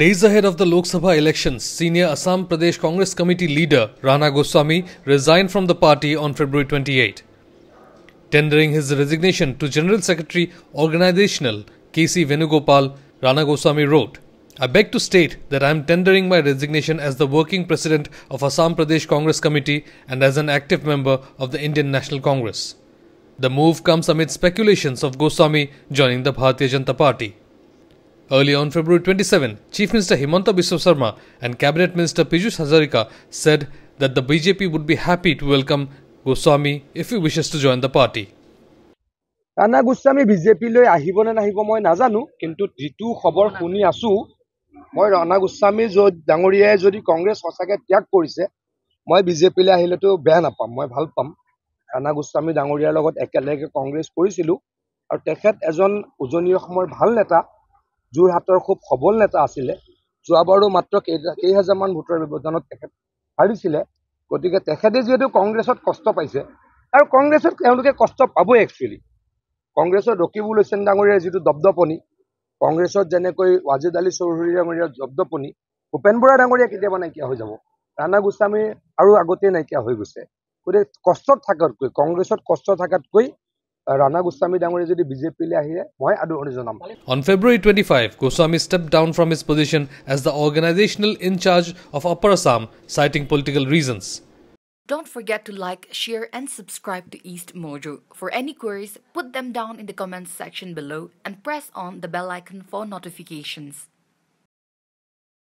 Days ahead of the Lok Sabha elections, senior Assam Pradesh Congress Committee leader Rana Goswami resigned from the party on February 28, tendering his resignation to General Secretary Organizational KC Venugopal. Rana Goswami wrote, "I beg to state that I am tendering my resignation as the working president of Assam Pradesh Congress Committee and as an active member of the Indian National Congress." The move comes amid speculations of Goswami joining the Bharatiya Janata Party. Early on February 27, Chief Minister Himanta Biswas Sarma and Cabinet Minister Piju Hazarika said that the BJP would be happy to welcome Goswami if he wishes to join the party. Rana Goswami BJP লৈ আহিব নে নাহিব মই নাজানো কিন্তু যিটো খবৰ শুনি আছো মই ৰানা গোস্বামী যদি ডাঙৰীয়াই যদি কংগ্ৰেছ সঁচাকৈ ত্যাগ কৰিছে মই বিজেপিলৈ আহিলেতো বেয়া নাপাম মই ভাল পাম ৰানা গোস্বামী ডাঙৰীয়াৰ লগত একেলগে কংগ্ৰেছ কৰিছিলোঁ আৰু তেখেত এজন উজনি অসমৰ ভাল নেতা যোৰহাটৰ খুব সবল নেতা আছিলে যোৱাবাৰো মাত্ৰ কেই কেইহাজাৰমান ভোটৰ ব্যৱধানত তেখেত হাৰিছিলে গতিকে তেখেতে যিহেতু কংগ্ৰেছত কষ্ট পাইছে আৰু কংগ্ৰেছত তেওঁলোকে কষ্ট পাবই একচুৱেলি কংগ্ৰেছৰ ৰকিবুল হুছেন ডাঙৰীয়াৰ যিটো দপদপনি কংগ্ৰেছত যেনেকৈ ৱাজিদ আলী চৌধুৰী ডাঙৰীয়াৰ দপদপনি ভূপেন বৰা ডাঙৰীয়া কেতিয়াবা নাইকিয়া হৈ যাব ৰাণা গোস্বামীৰ আৰু আগতেই নাইকিয়া হৈ গৈছে গতিকে কষ্টত থকাতকৈ কংগ্ৰেছত কষ্ট থকাতকৈ Rana Goswami On February 25 Goswami stepped down from his position as the organizational in charge of Upper Assam citing political reasons Don't forget to like, share and subscribe to East Mojo. For any queries, put them down in the comments section below and press on the bell icon for notifications.